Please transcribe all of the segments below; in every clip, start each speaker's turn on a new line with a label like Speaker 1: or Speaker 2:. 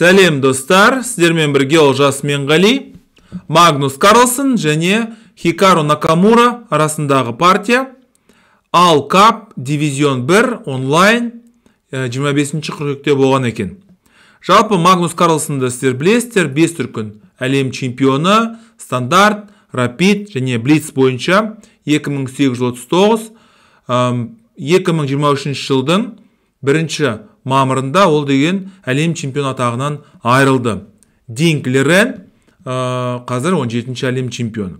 Speaker 1: сәлем достар сіздермен бірге олжас менғали магнус карлсон және хикару накамура арасындағы партия ал кап дивизион 1 онлайн 25 қыркүйекте болған екен жалпы магнус карлсонды сіздер білесіздер Бес дүркін әлем чемпионы стандарт рапид және блиц бойынша 2839 2023 жылдың бірінші мамырында ол деген әлем чемпион атағынан айырылды динк лерен ә, қазір 17-ші әлем чемпионы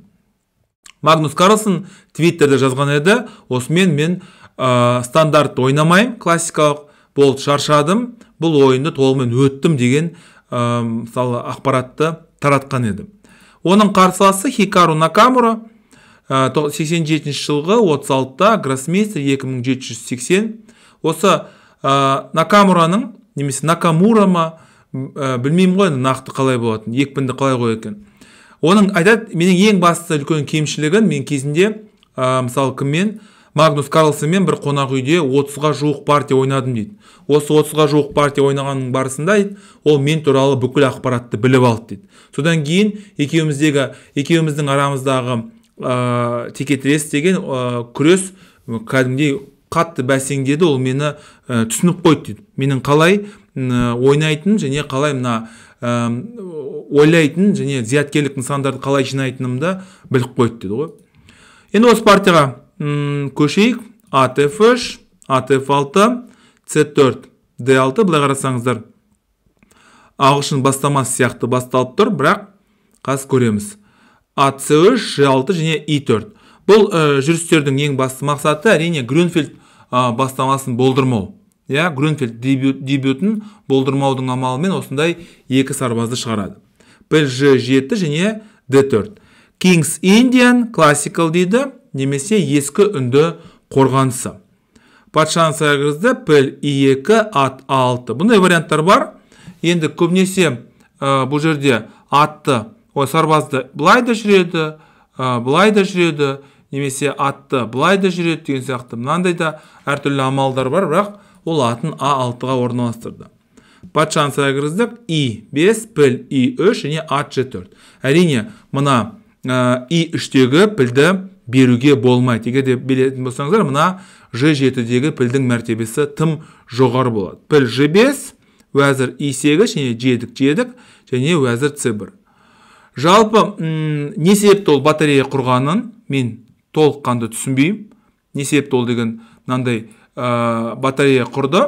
Speaker 1: магнус карлсон твиттерде жазған еді осымен мен ә, стандарт ойнамаймын классикалық болды шаршадым бұл ойынды толығымен өттім деген ә, ақпаратты таратқан еді оның қарсыласы хикару накамура 87 жылғы 36-та гроссмейстер 2780 осы ә, накамураның немесе накамура ма ә, э, білмеймін ғой нақты қалай болатынын екпінді қалай қояды екен оның айтады менің ең басты үлкен кемшілігім мен кезінде э, мысалы кіммен магнус карлсонмен бір қонақ үйде отызға жуық партия ойнадым дейді осы отызға жуық партия ойнағанның барысында дейді ол мен туралы бүкіл ақпаратты біліп алды дейді содан кейін екеуміздегі екеуміздің арамыздағы ә, текетірес деген ә, күрес кәдімгідей қатты бәсеңдеді ол мені ә, түсініп қойды дейді менің қалай э, ойнайтын және қалай мына ә, э, ойлайтын және зияткерлік нысандарды қалай жинайтынымды біліп қойды дейді ғой енді осы партияға көшейік атф үш атф алты ц төрт д алты былай қарасаңыздар ағылшын бастамасы сияқты басталып тұр бірақ қазір көреміз атс үш ж алты және и төрт бұл э, жүрістердің ең басты мақсаты әрине грюнфельд ә, бастамасын болдырмау иә грюнфельд дебютін болдырмаудың амалымен осындай екі сарбазды шығарады пж жеті және д төрт кингс индиан классикал дейді немесе ескі үнді қорғанысы патшаның сарайғызды піл и екі ат алты бұндай варианттар бар енді көбінесе ә, бұл жерде атты ой сарбазды былай да жүреді ә, былай да жүреді немесе атты былай да жүреді деген сияқты мынандай да әртүрлі амалдар бар бірақ ол атын а алтыға орналастырды патшаны сырға кіргіздік и бес піл и үш және ат ж төрт әрине мына и үштегі пілді беруге болмайды егер де білетін болсаңыздар мына ж жетідегі пілдің мәртебесі тым жоғары болады піл ж бес уәзір и сегіз және жедік жедік және уәзір ц бір жалпы не себепті ол батарея құрғанын мен толыққанды түсінбеймін не себепті ол деген мынандай ә, батарея құрды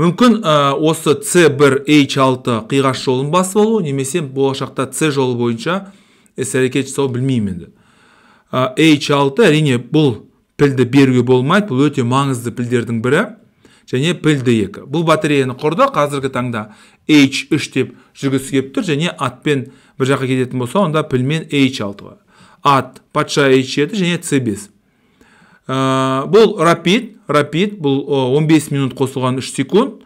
Speaker 1: мүмкін ә, осы C1H6 қиғаш жолын басып алу немесе болашақта C жолы бойынша іс әрекет жасау білмеймін енді H6 әрине бұл пілді беруге болмайды бұл өте маңызды пілдердің бірі және пілді екі бұл батареяны құрды қазіргі таңда H3 деп жүргісі келіп тұр және атпен бір жаққа кететін болса онда пілмен H6-ға ат патша ечеді және бес ә, бұл рапид рапид бұл 15 минут қосылған 3 секунд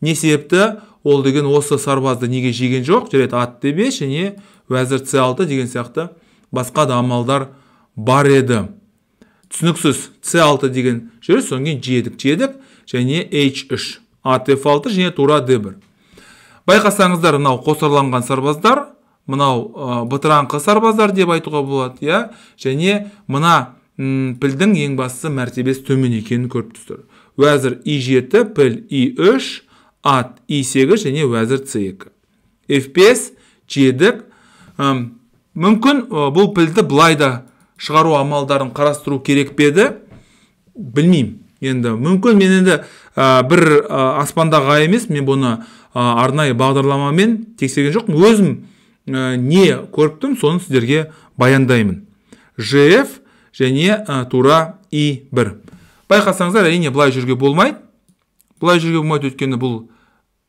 Speaker 1: не себепті ол деген осы сарбазды неге жеген жоқ жарайды ат бес және уәзір c 6 деген сияқты басқа да амалдар бар еді түсініксіз c 6 деген жүр содан кейін жедік жедік және h3 f 6 және тура d1 байқасаңыздар мынау қосарланған сарбаздар мынау ә, э, бытыраңқы сарбаздар деп айтуға болады иә және мына пілдің ең бастысы мәртебесі төмен екенін көріп тұрсыздар уәзір и жеті піл и үш ат и сегіз және уәзір ц екі ф бес жедік мүмкін ә, бұл пілді былай да шығару амалдарын қарастыру керек пе еді білмеймін енді мүмкін мен енді ә, бір ә, аспандағы емес мен бұны ә, арнайы бағдарламамен тексерген жоқпын өзім Э, не көріптім соны сіздерге баяндаймын жф және ә, тура и бір байқасаңыздар әрине былай жүрге болмайды былай жүрге болмайды өйткені бұл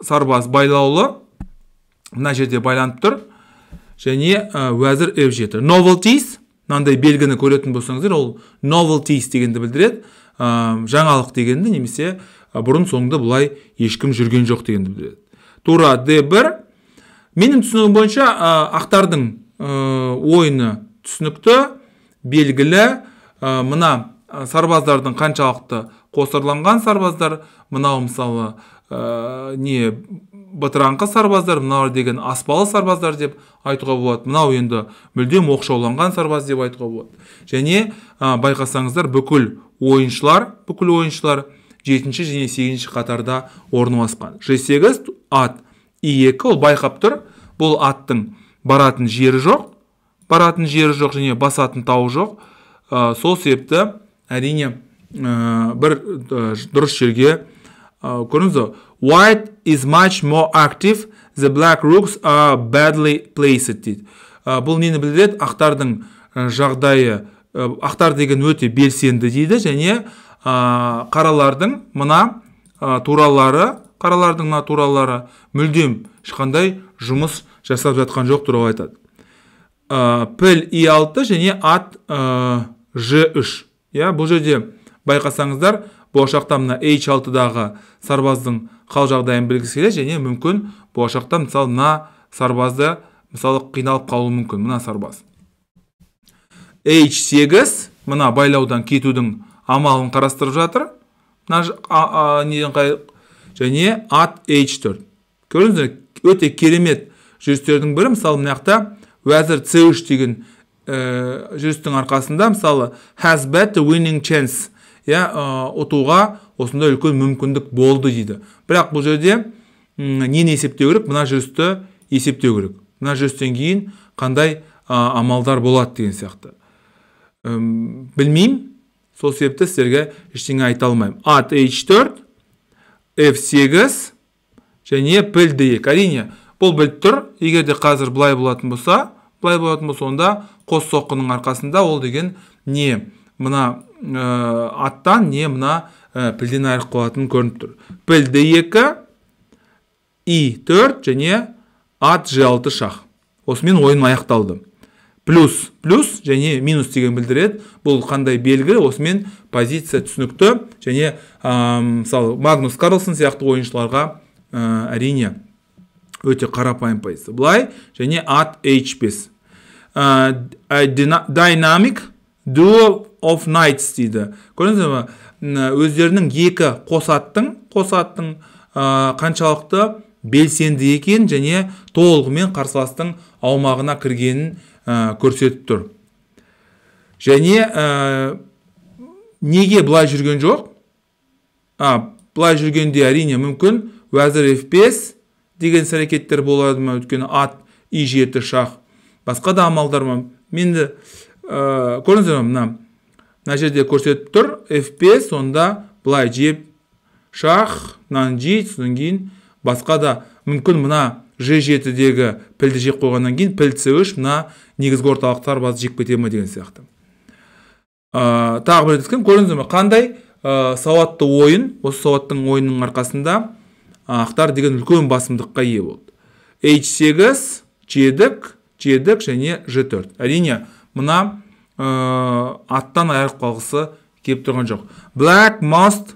Speaker 1: сарбаз байлаулы мына жерде байланып тұр және ә, уәзір f жеті новелтис мынандай белгіні көретін болсаңыздар ол новелтис дегенді білдіреді жаңалық дегенді немесе бұрын соңды бұлай ешкім жүрген жоқ дегенді білдіреді тура d бір менің түсінігім бойынша ақтардың ә, ойыны түсінікті белгілі ә, мына сарбаздардың қаншалықты қосырланған сарбаздар мынау мысалы ә, не бытыраңқы сарбаздар мыналар деген аспалы сарбаздар деп айтуға болады мынау енді мүлдем оқшауланған сарбаз деп айтуға болады және ә, байқасаңыздар бүкіл ойыншылар бүкіл ойыншылар жетінші және сегізінші қатарда орналасқан G8 ат и екі ол байқап тұр бұл аттың баратын жері жоқ баратын жері жоқ және басатын тауы жоқ ә, сол себепті әрине ә, бір ә, дұрыс жерге ә, көрдіңіз white is much more active the black rooks are badly placed дейді ә, бұл нені білдіреді ақтардың жағдайы ақтар деген өте белсенді дейді және қаралардың мына туралары қаралардың натуралары мүлдем ешқандай жұмыс жасап жатқан жоқ туралы айтады ә, піл и алты және ат э, ж үш иә бұл жерде байқасаңыздар болашақта мына h алтыдағы сарбаздың қал жағдайын білгісі келеді және мүмкін болашақта мысалы мына сарбазды мысалы қиналып қалуы мүмкін мына сарбаз h8 мына байлаудан кетудің амалын қарастырып жатыр мына неден және ат H4. Көріңіздер, өте керемет жүрістердің бірі. Мысалы, мына жақта уәзір C3 деген э, жүрістің арқасында мысалы has bet winning chance иә э, ұтуға осындай үлкен мүмкіндік болды дейді бірақ бұл жерде нені есептеу керек мына жүрісті есептеу керек мына жүрістен кейін қандай э, амалдар болады деген сияқты білмеймін сол себепті сіздерге ештеңе айта алмаймын ат h4 F8 және пілді 2. Әрине, бұл біліп тұр, егер де қазір былай болатын болса, былай болатын болса, онда қос соққының арқасында ол деген не мына аттан не мына пілден айырып қалатыны көрініп тұр. Пілді екі, И4 және Ат ж 6 шақ. Осымен ойын аяқталды плюс плюс және минус деген білдіреді бұл қандай белгі осымен позиция түсінікті және ә, мысалы магнус карлсон сияқты ойыншыларға ә, әрине өте қарапайым позиция былай және ат h 5 Dynamic duo of nights дейді көрдіңіз ма, өздерінің екі қосаттың қосаттың ә, қаншалықты белсенді екен және толығымен қарсыластың аумағына кіргенін Э, көрсетіп тұр және ә, неге былай жүрген жоқ а былай жүргенде әрине мүмкін уәзір f5 деген іс әрекеттер болады ма өйткені ат и жеті шах басқа да амалдар ма менді ә, э, көрдіңіздер ма мына мына жерде көрсетіп тұр f5 сонда былай жеп шах мынаны жейді содан кейін басқа да мүмкін мына g жетідегі пілді жеп қойғаннан кейін піл c3 мына негізгі орталықтар баз жек кете деген сияқты ә, тағы бір рет көрдіңіз қандай сауатты ойын осы сауаттың ойынның арқасында ақтар деген үлкен басымдыққа ие болды h8 жедік жедік және g4 әрине мына ә, аттан айырылып қалғысы келіп тұрған жоқ black must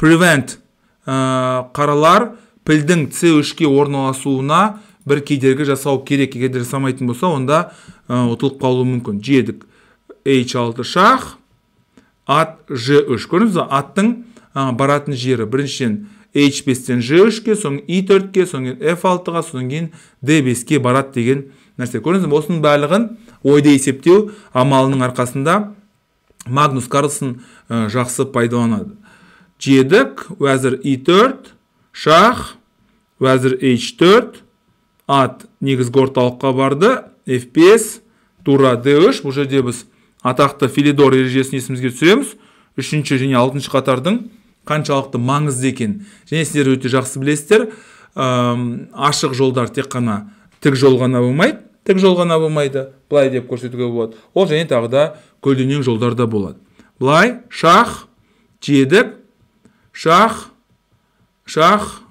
Speaker 1: prevent қаралар пілдің c 3 орналасуына бір кедергі жасау керек егер жасамайтын болса онда э, ұтылып қалуы мүмкін жедік h6 шах ат g3 көрдіңіз ба аттың э, баратын жері біріншіден h5-тен g3-ке соң i4-ке содан кейін f6-ға содан кейін d5-ке барады деген нәрсе көрдіңіз ба осының барлығын ойды есептеу амалының арқасында магнус карлсон э, жақсы пайдаланады жедік уәзір i4 шах уәзір h4 ат негізгі орталыққа барды fps тура d3 бұл жерде біз атақты филидор ережесін есімізге түсіреміз үшінші және алтыншы қатардың қаншалықты маңызды екен және сіздер өте жақсы білесіздер ашық жолдар тек қана тік жол ғана болмайды тік жол ғана болмайды былай деп көрсетуге болады ол және тағы да көлденең жолдар да болады былай шах жедік шах шах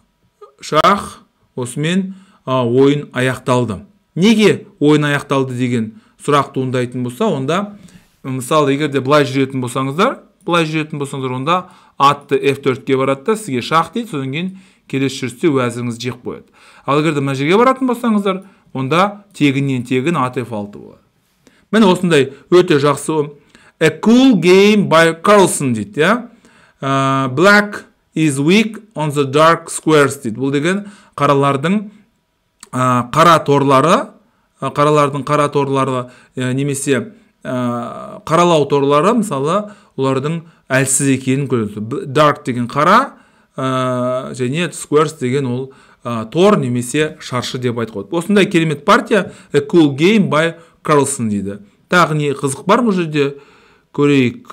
Speaker 1: шах осымен ойын аяқталды неге ойын аяқталды деген сұрақ туындайтын болса онда мысалы егер де былай жүретін болсаңыздар былай жүретін болсаңыздар онда атты f4-ке барады да сізге шах дейді содан кейін келесі жүрісте уәзіріңізді жеп қояды ал егер де мына жерге баратын болсаңыздар онда тегіннен тегін ат f6 болады міне осындай өте жақсы a cool game by carlson дейді иә black is weak on the dark squares дейді бұл деген қаралардың қара торлары қаралардың қара торлары немесе қаралау торлары мысалы олардың әлсіз екенін көрсету dark деген қара және squares деген ол тор немесе шаршы деп айтуға болады осындай керемет партия a cool game by Carlson дейді тағы не қызық бар бұл жерде көрейік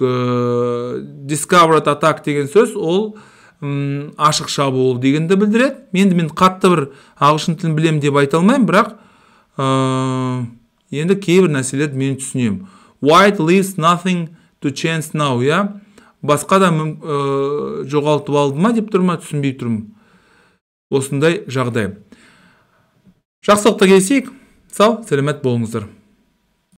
Speaker 1: discovered attack деген сөз ол ұм, ашық шабуыл дегенді білдіреді енді мен қатты бір ағылшын тілін білемін деп айта алмаймын бірақ ә, енді кейбір нәрселерді мен түсінемін white leaves nothing to chance now иә басқа да ә, жоғалтып алды ма деп тұрма түсінбей тұрмын осындай жағдай жақсылықта кездесейік сау сәлемет болыңыздар